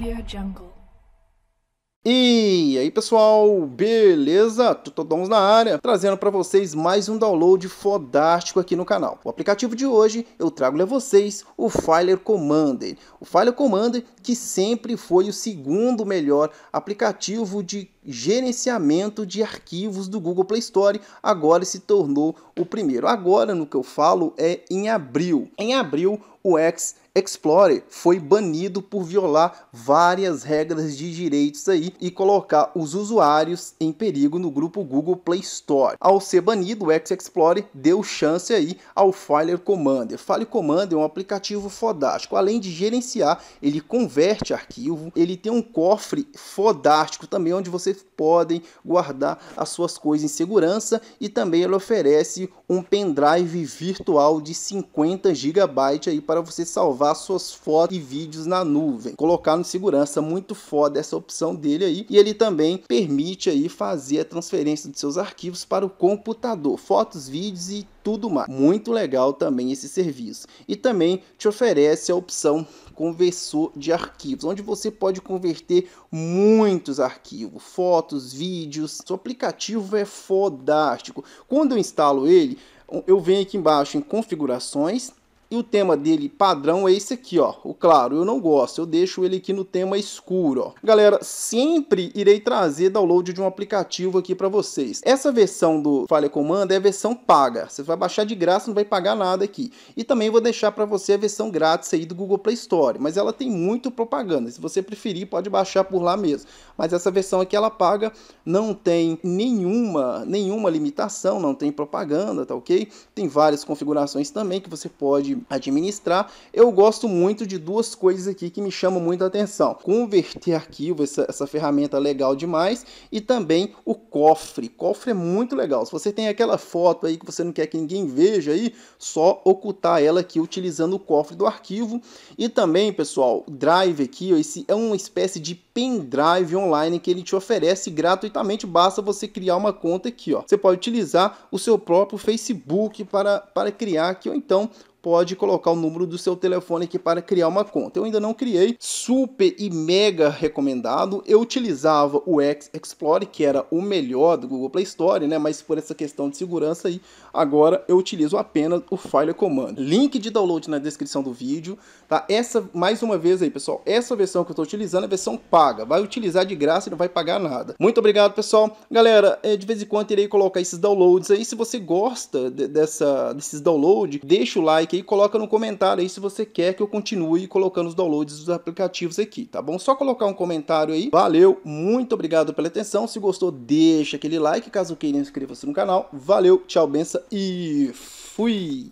Audio Jungle. E aí pessoal, beleza? Tutodons na área, trazendo para vocês mais um download fodástico aqui no canal. O aplicativo de hoje eu trago a vocês o Filer Commander. O Filer Commander que sempre foi o segundo melhor aplicativo de gerenciamento de arquivos do Google Play Store, agora se tornou o primeiro. Agora, no que eu falo, é em abril. Em abril, o X Explorer foi banido por violar várias regras de direitos aí e colocar os usuários em perigo no grupo Google Play Store. Ao ser banido, o X Explorer deu chance aí ao File Commander. File Commander é um aplicativo fodástico. Além de gerenciar, ele converte arquivo, ele tem um cofre fodástico também onde você podem guardar as suas coisas em segurança e também ele oferece um pendrive virtual de 50 GB aí para você salvar suas fotos e vídeos na nuvem, colocar no segurança, muito foda essa opção dele aí. E ele também permite aí fazer a transferência dos seus arquivos para o computador, fotos, vídeos e tudo mais. Muito legal também esse serviço. E também te oferece a opção conversor de arquivos, onde você pode converter muitos arquivos, fotos, vídeos. O aplicativo é fodástico. Quando eu instalo ele, eu venho aqui embaixo em configurações e o tema dele padrão é esse aqui, ó. O claro, eu não gosto. Eu deixo ele aqui no tema escuro, ó. Galera, sempre irei trazer download de um aplicativo aqui para vocês. Essa versão do Falha Comando é a versão paga. Você vai baixar de graça, não vai pagar nada aqui. E também vou deixar para você a versão grátis aí do Google Play Store, mas ela tem muito propaganda. Se você preferir, pode baixar por lá mesmo. Mas essa versão aqui ela paga, não tem nenhuma, nenhuma limitação, não tem propaganda, tá OK? Tem várias configurações também que você pode administrar, eu gosto muito de duas coisas aqui que me chamam muito a atenção. Converter arquivo, essa, essa ferramenta legal demais, e também o cofre. Cofre é muito legal. Se você tem aquela foto aí que você não quer que ninguém veja aí, só ocultar ela aqui utilizando o cofre do arquivo. E também, pessoal, Drive aqui, esse é uma espécie de pendrive online que ele te oferece gratuitamente, basta você criar uma conta aqui, ó. Você pode utilizar o seu próprio Facebook para, para criar aqui, ou então pode colocar o número do seu telefone aqui para criar uma conta. Eu ainda não criei, super e mega recomendado. Eu utilizava o X Explore, que era o melhor do Google Play Store, né? Mas por essa questão de segurança aí, agora eu utilizo apenas o File Command. Link de download na descrição do vídeo, tá? Essa mais uma vez aí, pessoal, essa versão que eu estou utilizando é a versão paga. Vai utilizar de graça e não vai pagar nada. Muito obrigado, pessoal. Galera, é, de vez em quando irei colocar esses downloads aí. Se você gosta de, dessa desses downloads, deixa o like like aí, coloca no comentário aí se você quer que eu continue colocando os downloads dos aplicativos aqui, tá bom? Só colocar um comentário aí. Valeu, muito obrigado pela atenção. Se gostou, deixa aquele like. Caso queira, inscreva-se no canal. Valeu, tchau, benção e fui!